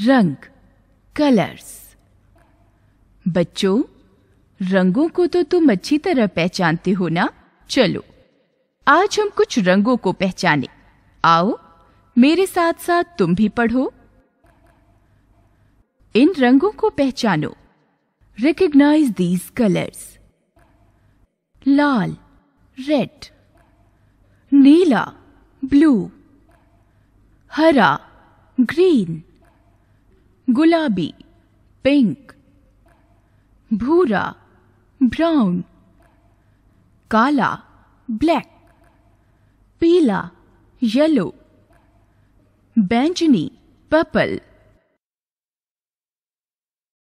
रंग कलर्स बच्चों रंगों को तो तुम अच्छी तरह पहचानते हो ना चलो आज हम कुछ रंगों को पहचाने आओ मेरे साथ साथ तुम भी पढ़ो इन रंगों को पहचानो रिकग्नाइज दीज कलर्स लाल रेड नीला ब्लू हरा ग्रीन गुलाबी पिंक भूरा ब्राउन काला ब्लैक पीला येलो बैंजनी पर्पल